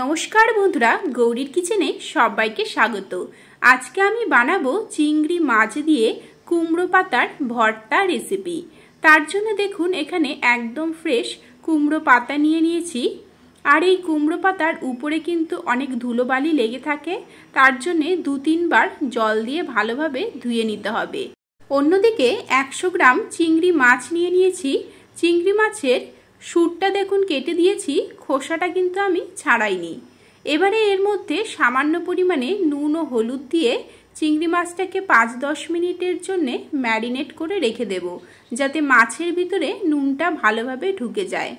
নমস্কার বন্ধুরা গৌরীর কিচেনে সবাইকে স্বাগত আজকে আমি বানাবো চিংড়ি মাছ দিয়ে কুমড়ো পাতার ভর্তা রেসিপি তার জন্য দেখুন এখানে একদম ফ্রেশ কুমড়ো পাতা নিয়ে নিয়েছি আর এই কুমড়ো পাতার উপরে কিন্তু অনেক ধুলোবালি লেগে থাকে তার জন্যে দু তিনবার জল দিয়ে ভালোভাবে ধুয়ে নিতে হবে অন্যদিকে একশো গ্রাম চিংড়ি মাছ নিয়ে নিয়েছি চিংড়ি মাছের সুরটা দেখুন কেটে দিয়েছি খোসাটা কিন্তু আমি ছাড়াইনি এবারে এর মধ্যে সামান্য পরিমাণে নুন ও হলুদ দিয়ে চিংড়ি মাছটাকে পাঁচ দশ মিনিটের জন্য ম্যারিনেট করে রেখে দেব যাতে মাছের ভিতরে নুনটা ভালোভাবে ঢুকে যায়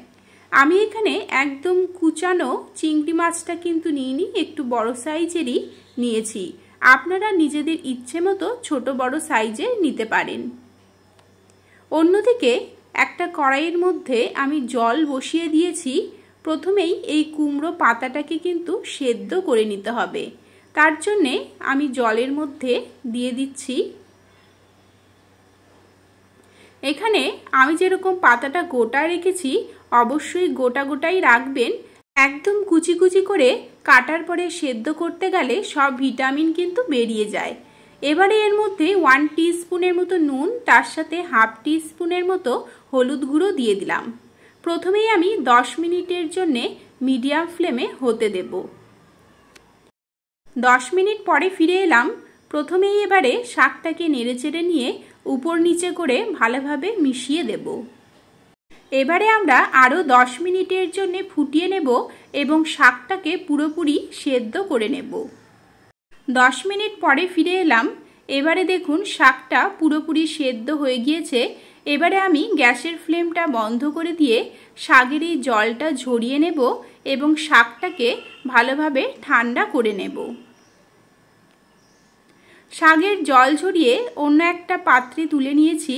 আমি এখানে একদম কুচানো চিংড়ি মাছটা কিন্তু নিইনি একটু বড় সাইজেরই নিয়েছি আপনারা নিজেদের ইচ্ছে মতো ছোট বড় সাইজের নিতে পারেন অন্যদিকে একটা কড়াইয়ের মধ্যে আমি জল বসিয়ে দিয়েছি প্রথমেই এই কুমড়ো পাতাটাকে কিন্তু সেদ্ধ করে নিতে হবে তার জন্যে আমি জলের মধ্যে দিয়ে দিচ্ছি এখানে আমি যেরকম পাতাটা গোটা রেখেছি অবশ্যই গোটা গোটাই রাখবেন একদম কুচি কুচি করে কাটার পরে সেদ্ধ করতে গেলে সব ভিটামিন কিন্তু বেরিয়ে যায় এবারে এর মধ্যে ওয়ান স্পুনের মতো নুন তার সাথে হাফ স্পুনের মতো হলুদ গুঁড়ো দিয়ে দিলাম প্রথমেই আমি 10 মিনিটের জন্যে মিডিয়াম ফ্লেমে হতে দেব 10 মিনিট পরে ফিরে এলাম প্রথমেই এবারে শাকটাকে নেড়েচেড়ে নিয়ে উপর নিচে করে ভালোভাবে মিশিয়ে দেব এবারে আমরা আরও 10 মিনিটের জন্যে ফুটিয়ে নেব এবং শাকটাকে পুরোপুরি সেদ্ধ করে নেব দশ মিনিট পরে ফিরে এলাম এবারে দেখুন শাকটা পুরোপুরি সেদ্ধ হয়ে গিয়েছে এবারে আমি গ্যাসের ফ্লেমটা বন্ধ করে দিয়ে শাকের এই জলটা ঝরিয়ে নেব এবং শাকটাকে ভালোভাবে ঠান্ডা করে নেব শাকের জল ঝরিয়ে অন্য একটা পাত্রে তুলে নিয়েছি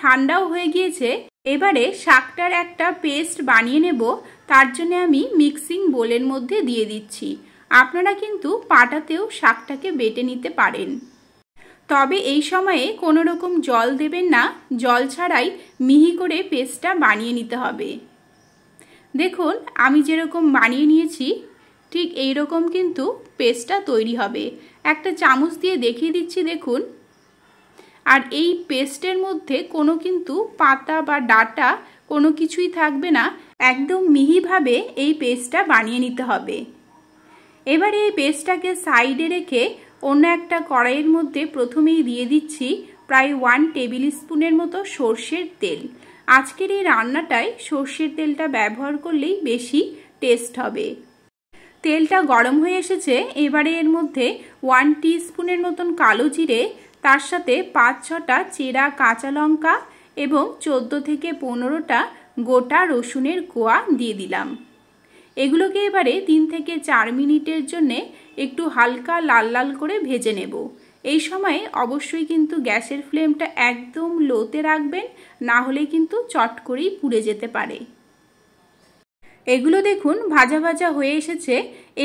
ঠান্ডাও হয়ে গিয়েছে এবারে শাকটার একটা পেস্ট বানিয়ে নেব তার জন্য আমি মিক্সিং বোলের মধ্যে দিয়ে দিচ্ছি আপনারা কিন্তু পাটাতেও শাকটাকে বেটে নিতে পারেন তবে এই সময়ে কোনো রকম জল দেবেন না জল ছাড়াই মিহি করে পেস্টটা বানিয়ে নিতে হবে দেখুন আমি যেরকম বানিয়ে নিয়েছি ঠিক এই রকম কিন্তু পেস্টটা তৈরি হবে একটা চামচ দিয়ে দেখিয়ে দিচ্ছি দেখুন আর এই পেস্টের মধ্যে কোনো কিন্তু পাতা বা ডাটা কোনো কিছুই থাকবে না একদম মিহিভাবে এই পেস্টটা বানিয়ে নিতে হবে এবারে এই পেস্টটাকে সাইডে রেখে অন্য একটা কড়াইয়ের মধ্যে প্রথমেই দিয়ে দিচ্ছি প্রায় ওয়ান টেবিল স্পুনের মতো সর্ষের তেল আজকের এই রান্নাটায় সর্ষের তেলটা ব্যবহার করলেই বেশি টেস্ট হবে তেলটা গরম হয়ে এসেছে এবারে এর মধ্যে ওয়ান টি স্পুনের মতন কালো জিরে তার সাথে পাঁচ ছটা চেরা কাঁচা লঙ্কা এবং চোদ্দো থেকে পনেরোটা গোটা রসুনের কোয়া দিয়ে দিলাম এগুলোকে এবারে তিন থেকে চার মিনিটের জন্যে একটু হালকা লাল লাল করে ভেজে নেব এই সময়ে অবশ্যই কিন্তু গ্যাসের ফ্লেমটা একদম লোতে রাখবেন না হলে কিন্তু চট করেই পুড়ে যেতে পারে এগুলো দেখুন ভাজা ভাজা হয়ে এসেছে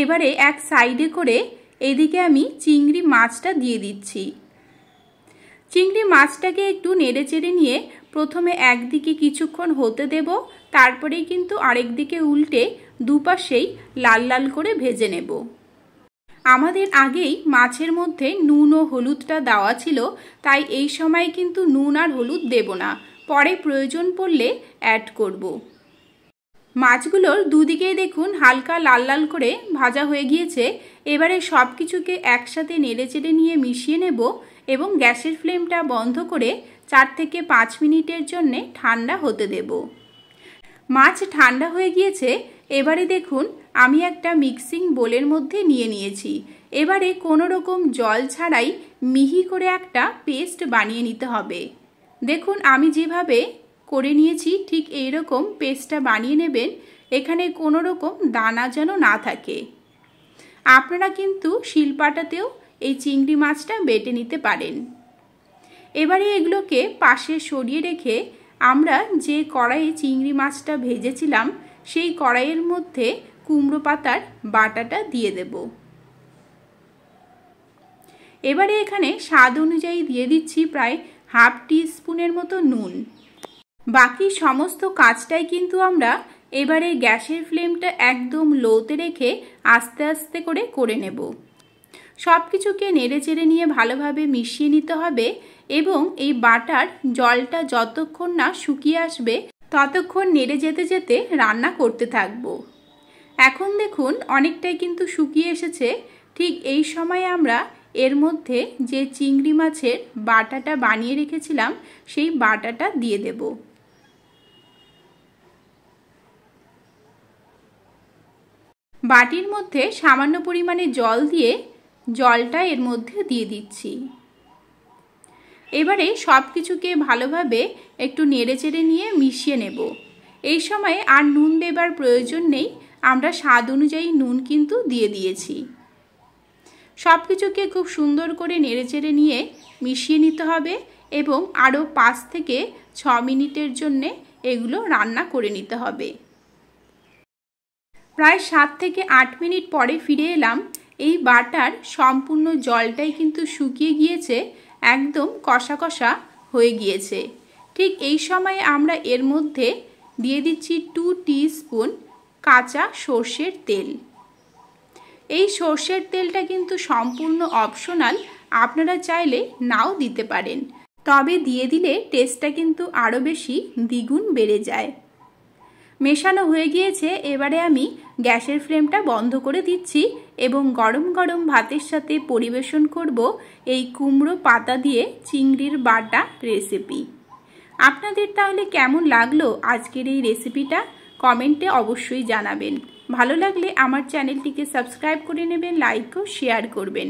এবারে এক সাইডে করে এদিকে আমি চিংড়ি মাছটা দিয়ে দিচ্ছি চিংড়ি মাছটাকে একটু নেড়ে চেড়ে নিয়ে প্রথমে একদিকে কিছুক্ষণ হতে দেব তারপরেই কিন্তু আরেক দিকে উল্টে দুপাশেই লাল লাল করে ভেজে নেব আমাদের আগেই মাছের মধ্যে নুন ও হলুদটা দেওয়া ছিল তাই এই সময় কিন্তু নুন আর হলুদ দেব না পরে প্রয়োজন পড়লে অ্যাড করব। মাছগুলোর দুদিকেই দেখুন হালকা লাল লাল করে ভাজা হয়ে গিয়েছে এবারে সব কিছুকে একসাথে নেড়ে চেড়ে নিয়ে মিশিয়ে নেব এবং গ্যাসের ফ্লেমটা বন্ধ করে চার থেকে পাঁচ মিনিটের জন্যে ঠান্ডা হতে দেব মাছ ঠান্ডা হয়ে গিয়েছে এবারে দেখুন আমি একটা মিক্সিং বোলের মধ্যে নিয়ে নিয়েছি এবারে কোনো রকম জল ছাড়াই মিহি করে একটা পেস্ট বানিয়ে নিতে হবে দেখুন আমি যেভাবে করে নিয়েছি ঠিক এই রকম পেস্টটা বানিয়ে নেবেন এখানে কোনো রকম দানা যেন না থাকে আপনারা কিন্তু শিলপাটাতেও এই চিংড়ি মাছটা বেটে নিতে পারেন এবারে এগুলোকে পাশে সরিয়ে রেখে আমরা যে কড়াইয়ে চিংড়ি মাছটা ভেজেছিলাম সেই কড়াইয়ের মধ্যে কুমড়ো পাতার বাটাটা দিয়ে দেব এবারে এখানে স্বাদ অনুযায়ী দিয়ে দিচ্ছি প্রায় হাফ টি স্পুনের মতো নুন বাকি সমস্ত কাজটাই কিন্তু আমরা এবারে গ্যাসের ফ্লেমটা একদম লোতে রেখে আস্তে আস্তে করে করে নেব সব কিছুকে নেড়ে চেড়ে নিয়ে ভালোভাবে মিশিয়ে নিতে হবে এবং এই বাটার জলটা যতক্ষণ না শুকিয়ে আসবে ততক্ষণ নেড়ে যেতে যেতে রান্না করতে থাকবো এখন দেখুন অনেকটাই কিন্তু শুকিয়ে এসেছে ঠিক এই সময় আমরা এর মধ্যে যে চিংড়ি মাছের বাটাটা বানিয়ে রেখেছিলাম সেই বাটাটা দিয়ে দেব বাটির মধ্যে সামান্য পরিমাণে জল দিয়ে জলটা এর মধ্যে দিয়ে দিচ্ছি এবারে সব কিছুকে ভালোভাবে একটু নেড়ে চেড়ে নিয়ে মিশিয়ে নেব এই সময়ে আর নুন দেবার প্রয়োজন নেই আমরা স্বাদ অনুযায়ী নুন কিন্তু দিয়ে দিয়েছি সব কিছুকে খুব সুন্দর করে নেড়েচেড়ে নিয়ে মিশিয়ে নিতে হবে এবং আরও পাঁচ থেকে ছ মিনিটের জন্যে এগুলো রান্না করে নিতে হবে প্রায় সাত থেকে আট মিনিট পরে ফিরে এলাম এই বাটার সম্পূর্ণ জলটাই কিন্তু শুকিয়ে গিয়েছে একদম কষা কষা হয়ে গিয়েছে ঠিক এই সময়ে আমরা এর মধ্যে দিয়ে দিচ্ছি টু স্পুন কাঁচা সর্ষের তেল এই সর্ষের তেলটা কিন্তু সম্পূর্ণ অপশনাল আপনারা চাইলে নাও দিতে পারেন তবে দিয়ে দিলে টেস্টটা কিন্তু আরও বেশি দ্বিগুণ বেড়ে যায় মেশানো হয়ে গিয়েছে এবারে আমি গ্যাসের ফ্লেমটা বন্ধ করে দিচ্ছি এবং গরম গরম ভাতের সাথে পরিবেশন করব এই কুমড়ো পাতা দিয়ে চিংড়ির বাটা রেসিপি আপনাদের তাহলে কেমন লাগলো আজকের এই রেসিপিটা কমেন্টে অবশ্যই জানাবেন ভালো লাগলে আমার চ্যানেলটিকে সাবস্ক্রাইব করে নেবেন লাইক ও শেয়ার করবেন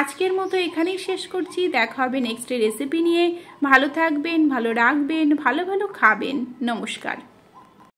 আজকের মতো এখানেই শেষ করছি দেখা হবে নেক্সট রেসিপি নিয়ে ভালো থাকবেন ভালো রাখবেন ভালো ভালো খাবেন নমস্কার